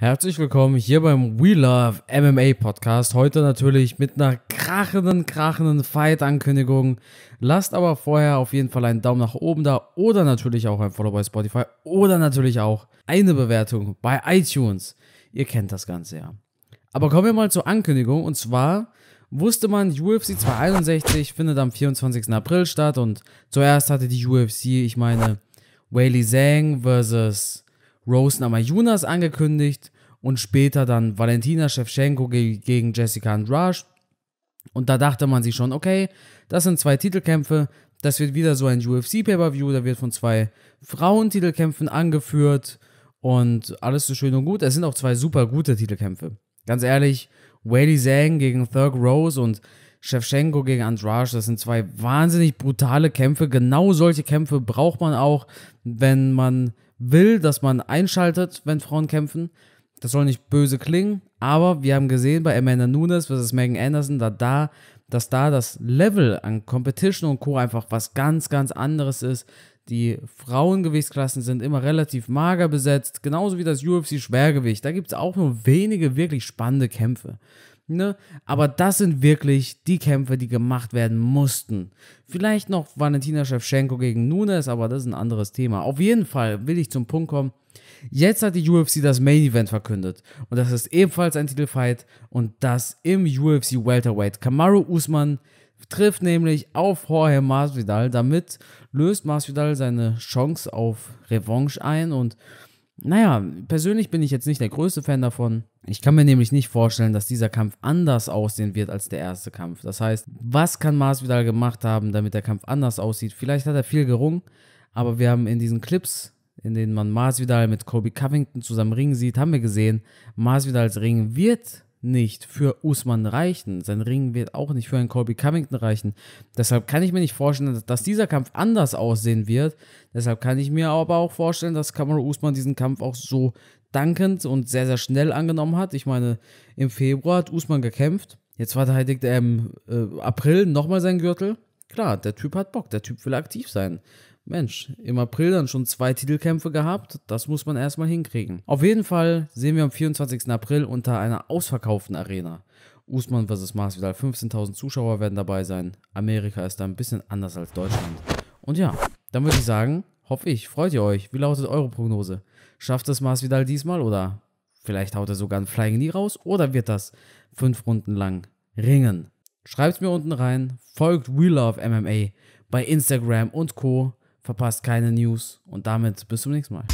Herzlich willkommen hier beim We Love MMA Podcast. Heute natürlich mit einer krachenden, krachenden Fight-Ankündigung. Lasst aber vorher auf jeden Fall einen Daumen nach oben da oder natürlich auch ein Follow bei Spotify oder natürlich auch eine Bewertung bei iTunes. Ihr kennt das Ganze ja. Aber kommen wir mal zur Ankündigung und zwar wusste man, UFC 261 findet am 24. April statt und zuerst hatte die UFC, ich meine, Whaley Zhang versus Rose Namajunas angekündigt und später dann Valentina Shevchenko ge gegen Jessica Andrade. Und da dachte man sich schon, okay, das sind zwei Titelkämpfe, das wird wieder so ein UFC-Pay-Per-View, da wird von zwei Frauentitelkämpfen angeführt und alles so schön und gut. Es sind auch zwei super gute Titelkämpfe. Ganz ehrlich, Whaley Zhang gegen Thurg Rose und Shevchenko gegen Andrade, das sind zwei wahnsinnig brutale Kämpfe. Genau solche Kämpfe braucht man auch, wenn man will, dass man einschaltet, wenn Frauen kämpfen. Das soll nicht böse klingen, aber wir haben gesehen bei Amanda Nunes versus Megan Anderson, da da, dass da das Level an Competition und Co. einfach was ganz, ganz anderes ist. Die Frauengewichtsklassen sind immer relativ mager besetzt, genauso wie das UFC-Schwergewicht. Da gibt es auch nur wenige wirklich spannende Kämpfe. Ne? Aber das sind wirklich die Kämpfe, die gemacht werden mussten. Vielleicht noch Valentina Shevchenko gegen Nunes, aber das ist ein anderes Thema. Auf jeden Fall will ich zum Punkt kommen. Jetzt hat die UFC das Main Event verkündet. Und das ist ebenfalls ein Titelfight. Und das im UFC Welterweight. Kamaru Usman trifft nämlich auf Jorge Masvidal. Damit löst Masvidal seine Chance auf Revanche ein. Und naja, persönlich bin ich jetzt nicht der größte Fan davon. Ich kann mir nämlich nicht vorstellen, dass dieser Kampf anders aussehen wird als der erste Kampf. Das heißt, was kann Masvidal gemacht haben, damit der Kampf anders aussieht? Vielleicht hat er viel gerungen, aber wir haben in diesen Clips, in denen man Masvidal mit Kobe Covington zusammen ringen sieht, haben wir gesehen, Masvidals Ring wird nicht für Usman reichen. Sein Ring wird auch nicht für einen Colby Covington reichen. Deshalb kann ich mir nicht vorstellen, dass dieser Kampf anders aussehen wird. Deshalb kann ich mir aber auch vorstellen, dass Kamaru Usman diesen Kampf auch so dankend und sehr, sehr schnell angenommen hat. Ich meine, im Februar hat Usman gekämpft. Jetzt verteidigt er im äh, April nochmal seinen Gürtel. Klar, der Typ hat Bock, der Typ will aktiv sein. Mensch, im April dann schon zwei Titelkämpfe gehabt, das muss man erstmal hinkriegen. Auf jeden Fall sehen wir am 24. April unter einer ausverkauften Arena. Usman vs. Masvidal, 15.000 Zuschauer werden dabei sein. Amerika ist da ein bisschen anders als Deutschland. Und ja, dann würde ich sagen, hoffe ich, freut ihr euch. Wie lautet eure Prognose? Schafft es Masvidal diesmal oder vielleicht haut er sogar ein Flying Knee raus oder wird das fünf Runden lang ringen? Schreibt's mir unten rein, folgt We Love MMA bei Instagram und Co verpasst keine News und damit bis zum nächsten Mal.